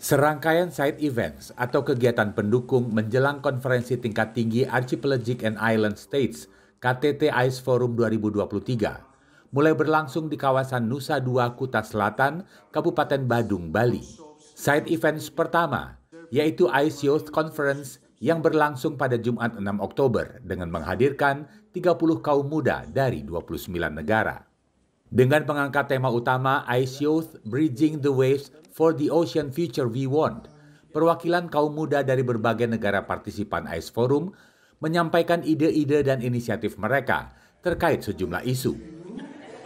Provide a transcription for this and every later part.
Serangkaian side events atau kegiatan pendukung menjelang konferensi tingkat tinggi Archipelagic and Island States KTT ICE Forum 2023 mulai berlangsung di kawasan Nusa Dua Kuta Selatan, Kabupaten Badung, Bali. Side events pertama yaitu ICE Youth Conference yang berlangsung pada Jumat 6 Oktober dengan menghadirkan 30 kaum muda dari 29 negara dengan pengangkat tema utama Ice Youth Bridging the Waves for the Ocean Future We Want. Perwakilan kaum muda dari berbagai negara partisipan Ice Forum menyampaikan ide-ide dan inisiatif mereka terkait sejumlah isu.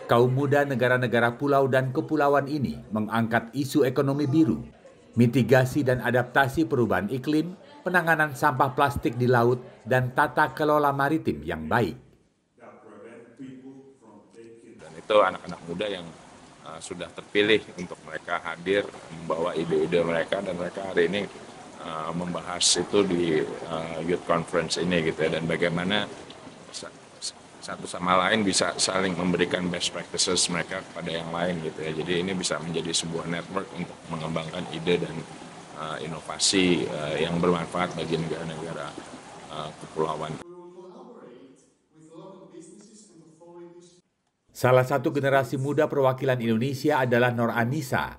Kaum muda negara-negara pulau dan kepulauan ini mengangkat isu ekonomi biru, mitigasi dan adaptasi perubahan iklim, penanganan sampah plastik di laut, dan tata kelola maritim yang baik itu anak-anak muda yang uh, sudah terpilih untuk mereka hadir membawa ide-ide mereka dan mereka hari ini uh, membahas itu di uh, youth conference ini gitu ya dan bagaimana satu sama lain bisa saling memberikan best practices mereka kepada yang lain gitu ya jadi ini bisa menjadi sebuah network untuk mengembangkan ide dan uh, inovasi uh, yang bermanfaat bagi negara-negara uh, kepulauan Salah satu generasi muda perwakilan Indonesia adalah Nor Anissa.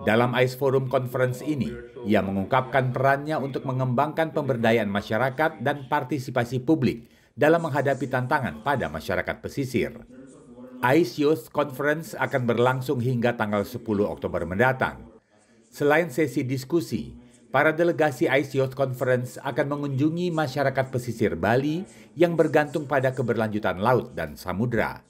Dalam ICE Forum Conference ini, ia mengungkapkan perannya untuk mengembangkan pemberdayaan masyarakat dan partisipasi publik dalam menghadapi tantangan pada masyarakat pesisir. ICE Youth Conference akan berlangsung hingga tanggal 10 Oktober mendatang. Selain sesi diskusi, para delegasi ICE Youth Conference akan mengunjungi masyarakat pesisir Bali yang bergantung pada keberlanjutan laut dan samudera.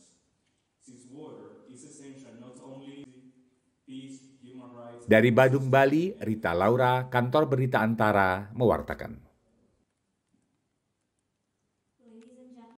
Dari Badung, Bali, Rita Laura, Kantor Berita Antara, mewartakan.